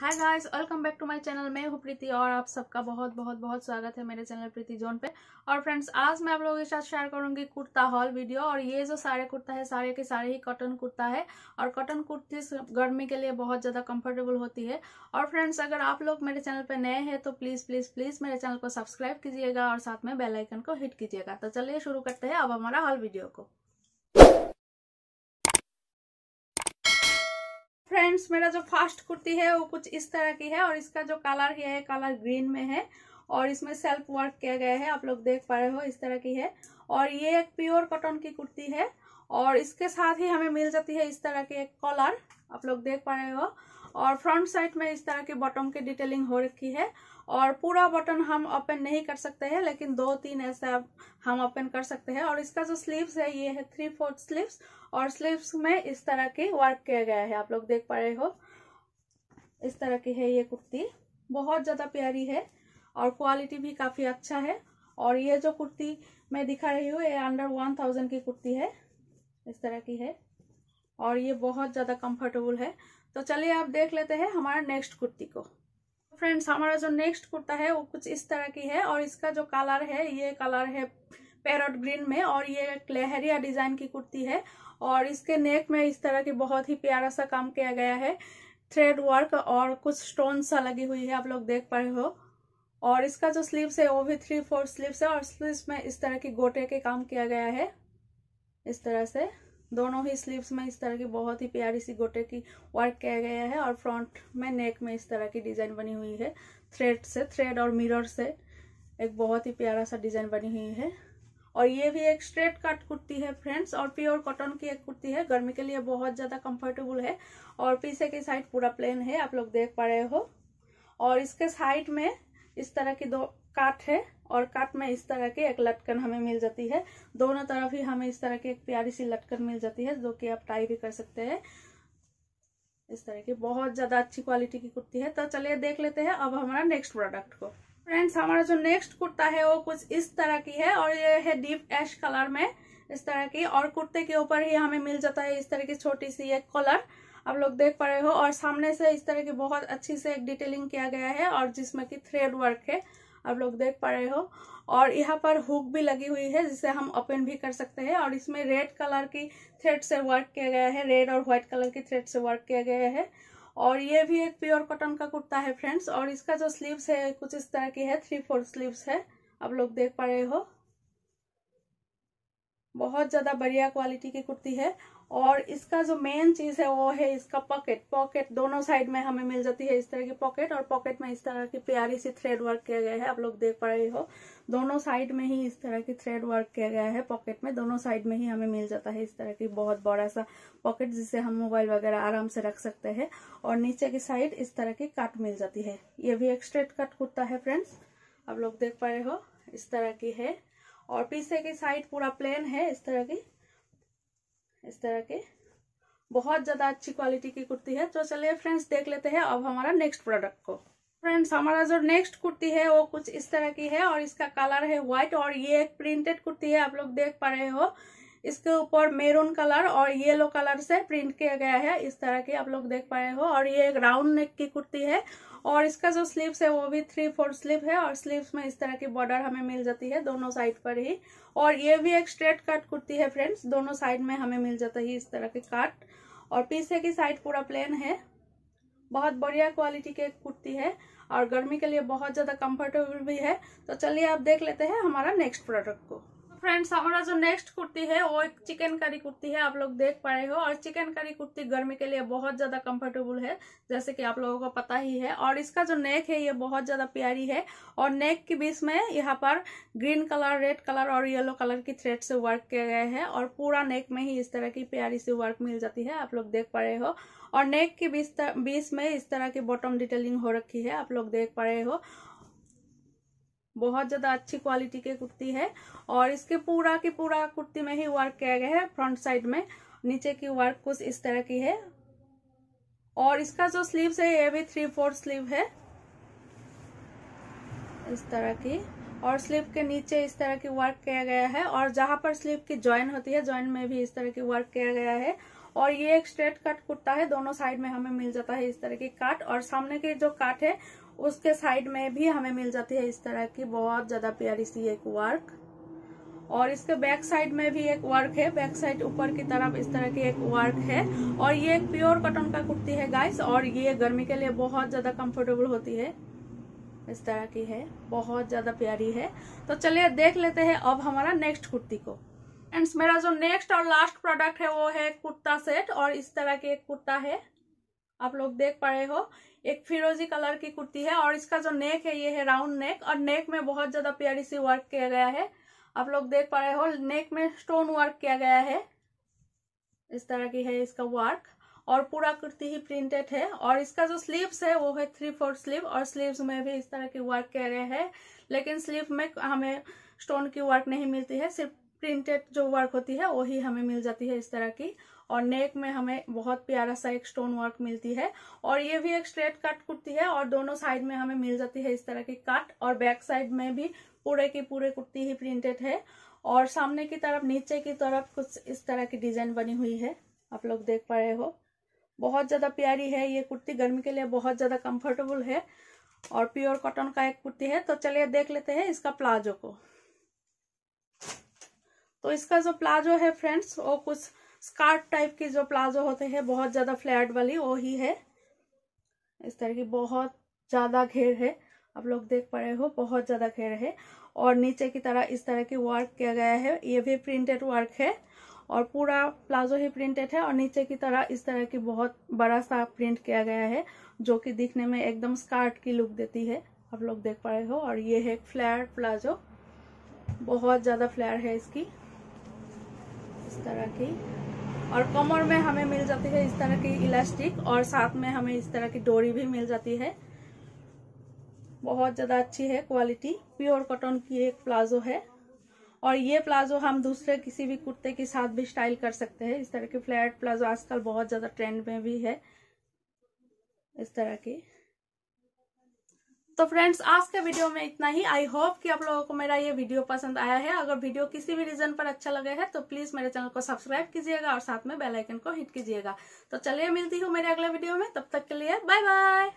hi guys welcome back to my channel मैं हूँ प्रीति और आप सबका बहुत बहुत बहुत स्वागत है मेरे चैनल प्रीति जोन पे और फ्रेंड्स आज मैं आप लोगों के साथ शेयर करूंगी कुर्ता हॉल वीडियो और ये जो सारे कुर्ता है सारे के सारे ही कॉटन कुर्ता है और कॉटन कुर्ती गर्मी के लिए बहुत ज़्यादा कम्फर्टेबल होती है और फ्रेंड्स अगर आप लोग मेरे चैनल पर नए हैं तो प्लीज़ प्लीज़ प्लीज़ मेरे चैनल को सब्सक्राइब कीजिएगा और साथ में बेलाइकन को हिट कीजिएगा तो चलिए शुरू करते हैं अब हमारा हॉल वीडियो को फ्रेंड्स मेरा जो फास्ट कुर्ती है वो कुछ इस तरह की है और इसका जो कलर है कलर ग्रीन में है और इसमें सेल्फ वर्क किया गया है आप लोग देख पा रहे हो इस तरह की है और ये एक प्योर कॉटन की कुर्ती है और इसके साथ ही हमें मिल जाती है इस तरह की एक कॉलर आप लोग देख पा रहे हो और फ्रंट साइड में इस तरह की बॉटम की डिटेलिंग हो रखी है और पूरा बटन हम ओपन नहीं कर सकते हैं लेकिन दो तीन ऐसा हम ओपन कर सकते हैं और इसका जो स्लीव्स है ये है थ्री फोर्थ स्लीव्स और स्लीव्स में इस तरह के वर्क किया गया है आप लोग देख पा रहे हो इस तरह की है ये कुर्ती बहुत ज़्यादा प्यारी है और क्वालिटी भी काफ़ी अच्छा है और ये जो कुर्ती मैं दिखा रही हूँ ये अंडर वन थाउजेंड की कुर्ती है इस तरह की है और ये बहुत ज़्यादा कंफर्टेबल है तो चलिए आप देख लेते हैं हमारा नेक्स्ट कुर्ती को फ्रेंड्स हमारा जो नेक्स्ट कुर्ता है वो कुछ इस तरह की है और इसका जो कलर है ये कलर है पैरट ग्रीन में और ये लहरिया डिजाइन की कुर्ती है और इसके नेक में इस तरह की बहुत ही प्यारा सा काम किया गया है थ्रेड वर्क और कुछ स्टोन सा लगी हुई है आप लोग देख पा रहे हो और इसका जो स्लीव्स है वो भी थ्री फोर स्लीव्स है और स्लीव्स में इस तरह की गोटे के काम किया गया है इस तरह से दोनों ही स्लीव्स में इस तरह की बहुत ही प्यारी सी गोटे की वर्क किया गया है और फ्रंट में नेक में इस तरह की डिज़ाइन बनी हुई है थ्रेड से थ्रेड और मिरर से एक बहुत ही प्यारा सा डिज़ाइन बनी हुई है और ये भी एक स्ट्रेट कट कुर्ती है फ्रेंड्स और प्योर कॉटन की एक कुर्ती है गर्मी के लिए बहुत ज़्यादा कंफर्टेबल है और पीछे की साइड पूरा प्लेन है आप लोग देख पा रहे हो और इसके साइड में इस तरह की दो काट है और काट में इस तरह के एक लटकन हमें मिल जाती है दोनों तरफ ही हमें इस तरह की एक प्यारी सी लटकन मिल जाती है जो कि आप ट्राई भी कर सकते हैं इस तरह की बहुत ज़्यादा अच्छी क्वालिटी की कुर्ती है तो चलिए देख लेते हैं अब हमारा नेक्स्ट प्रोडक्ट को फ्रेंड्स हमारा जो नेक्स्ट कुर्ता है वो कुछ इस तरह की है और ये है डीप एश कलर में इस तरह की और कुर्ते के ऊपर ही हमें मिल जाता है इस तरह की छोटी सी एक कलर आप लोग देख पा रहे हो और सामने से इस तरह की बहुत अच्छी से एक डिटेलिंग किया गया है और जिसमें की थ्रेड वर्क है आप लोग देख पा रहे हो और यहाँ पर हुक भी लगी हुई है जिसे हम ओपन भी कर सकते हैं और इसमें रेड कलर की थ्रेड से वर्क किया गया है रेड और व्हाइट कलर की थ्रेड से वर्क किया गया है और ये भी एक प्योर कॉटन का कुर्ता है फ्रेंड्स और इसका जो स्लीव्स है कुछ इस तरह की है थ्री फोर स्लीव्स है आप लोग देख पा रहे हो बहुत ज़्यादा बढ़िया क्वालिटी की कुर्ती है और इसका जो मेन चीज है वो है इसका पॉकेट पॉकेट दोनों साइड में हमें मिल जाती है इस तरह की पॉकेट और पॉकेट में इस तरह की प्यारी सी थ्रेड वर्क किया गया है आप लोग देख पा रहे हो दोनों साइड में ही इस तरह की थ्रेड वर्क किया गया है पॉकेट में दोनों साइड में ही हमें मिल जाता है इस तरह की बहुत बड़ा सा पॉकेट जिसे हम मोबाइल वगैरह आराम से रख सकते हैं और नीचे की साइड इस तरह की कट मिल जाती है ये भी एक स्ट्रेट कट कुर्ता है फ्रेंड्स आप लोग देख पा रहे हो इस तरह की है और पीछे की साइड पूरा प्लेन है इस तरह की इस तरह के बहुत ज़्यादा अच्छी क्वालिटी की कुर्ती है तो चलिए फ्रेंड्स देख लेते हैं अब हमारा नेक्स्ट प्रोडक्ट को फ्रेंड्स हमारा जो नेक्स्ट कुर्ती है वो कुछ इस तरह की है और इसका कलर है व्हाइट और ये एक प्रिंटेड कुर्ती है आप लोग देख पा रहे हो इसके ऊपर मेरून कलर और येलो कलर से प्रिंट किया गया है इस तरह की आप लोग देख पा रहे हो और ये एक राउंड नेक की कुर्ती है और इसका जो स्लीव्स है वो भी थ्री फोर स्लीव है और स्लीव्स में इस तरह की बॉर्डर हमें मिल जाती है दोनों साइड पर ही और ये भी एक स्ट्रेट कट कुर्ती है फ्रेंड्स दोनों साइड में हमें मिल जाता है इस तरह के कट और पीछे की साइड पूरा प्लेन है बहुत बढ़िया क्वालिटी की कुर्ती है और गर्मी के लिए बहुत ज़्यादा कम्फर्टेबल भी है तो चलिए आप देख लेते हैं हमारा नेक्स्ट प्रोडक्ट को फ्रेंड्स हमारा जो नेक्स्ट कुर्ती है वो एक चिकन करी कुर्ती है आप लोग देख पा रहे हो और चिकन करी कुर्ती गर्मी के लिए बहुत ज़्यादा कंफर्टेबल है जैसे कि आप लोगों को पता ही है और इसका जो नेक है ये बहुत ज़्यादा प्यारी है और नेक के बीच में यहाँ पर ग्रीन कलर रेड कलर और येलो कलर की थ्रेड से वर्क किया गया है और पूरा नेक में ही इस तरह की प्यारी सी वर्क मिल जाती है आप लोग देख पा रहे हो और नेक के बीच बीच में इस तरह की बॉटम डिटेलिंग हो रखी है आप लोग देख पा रहे हो बहुत ज़्यादा अच्छी क्वालिटी की कुर्ती है और इसके पूरा के पूरा कुर्ती में ही वर्क किया गया है फ्रंट साइड में नीचे की वर्क कुछ इस तरह की है और इसका जो स्लीव्स है ये भी थ्री फोर्थ स्लीव है इस तरह की और स्लीव के नीचे इस तरह की वर्क किया गया है और जहां पर स्लीव की ज्वाइन होती है ज्वाइन में भी इस तरह की वर्क किया गया है और ये एक स्ट्रेट कट कुर्ता है दोनों साइड में हमें मिल जाता है इस तरह की काट और सामने के जो काट है उसके साइड में भी हमें मिल जाती है इस तरह की बहुत ज्यादा प्यारी सी एक वर्क और इसके बैक साइड में भी एक वर्क है बैक साइड ऊपर की तरफ इस तरह की एक वर्क है और ये एक प्योर कॉटन का कुर्ती है गाइस और ये गर्मी के लिए बहुत ज्यादा कंफर्टेबल होती है इस तरह की है बहुत ज्यादा प्यारी है तो चलिए देख लेते हैं अब हमारा नेक्स्ट कुर्ती को एंड मेरा जो नेक्स्ट और लास्ट प्रोडक्ट है वो है कुर्ता सेट और इस तरह की एक कुर्ता है आप लोग देख पा रहे हो एक फिरोजी कलर की कुर्ती है और इसका जो नेक है ये है राउंड नेक और नेक में बहुत ज्यादा प्यारी सी वर्क किया गया है आप लोग देख पा रहे हो नेक में स्टोन वर्क किया गया है इस तरह की है इसका वर्क और पूरा कुर्ती ही प्रिंटेड है और इसका जो स्लीव्स है वो है थ्री फोर स्लीव और स्लीव्स में भी इस तरह की वर्क किया गया है लेकिन स्लीव में हमें स्टोन की वर्क नहीं मिलती है सिर्फ प्रिंटेड जो वर्क होती है वही हमें मिल जाती है इस तरह की और नेक में हमें बहुत प्यारा सा एक स्टोन वर्क मिलती है और ये भी एक स्ट्रेट कट कुर्ती है और दोनों साइड में हमें मिल जाती है इस तरह की कट और बैक साइड में भी पूरे की पूरे कुर्ती ही प्रिंटेड है और सामने की तरफ नीचे की तरफ कुछ इस तरह की डिजाइन बनी हुई है आप लोग देख पा रहे हो बहुत ज़्यादा प्यारी है ये कुर्ती गर्मी के लिए बहुत ज़्यादा कंफर्टेबल है और प्योर कॉटन का एक कुर्ती है तो चलिए देख लेते हैं इसका प्लाजो को तो इसका जो प्लाजो है फ्रेंड्स वो कुछ स्कार्ट टाइप के जो प्लाजो होते हैं बहुत ज़्यादा फ्लैट वाली वो ही है इस तरह की बहुत ज़्यादा घेर है आप लोग देख पा रहे हो बहुत ज़्यादा घेर है और नीचे की तरह इस तरह की वर्क किया गया है ये भी प्रिंटेड वर्क है और पूरा प्लाजो ही प्रिंटेड है और नीचे की तरह इस तरह की बहुत बड़ा सा प्रिंट किया गया है जो कि दिखने में एकदम स्कार्ट की लुक देती है आप लोग देख पा रहे हो और ये है फ्लैर प्लाजो बहुत ज़्यादा फ्लैर है इसकी इस तरह की और कमर में हमें मिल जाती है इस तरह की इलास्टिक और साथ में हमें इस तरह की डोरी भी मिल जाती है बहुत ज़्यादा अच्छी है क्वालिटी प्योर कॉटन की एक प्लाजो है और ये प्लाजो हम दूसरे किसी भी कुर्ते के साथ भी स्टाइल कर सकते हैं इस तरह के फ्लैट प्लाजो आजकल बहुत ज़्यादा ट्रेंड में भी है इस तरह की तो फ्रेंड्स आज के वीडियो में इतना ही आई होप कि आप लोगों को मेरा ये वीडियो पसंद आया है अगर वीडियो किसी भी रीजन पर अच्छा लगे है तो प्लीज मेरे चैनल को सब्सक्राइब कीजिएगा और साथ में बेलाइकन को हिट कीजिएगा तो चलिए मिलती हूँ मेरे अगले वीडियो में तब तक के लिए बाय बाय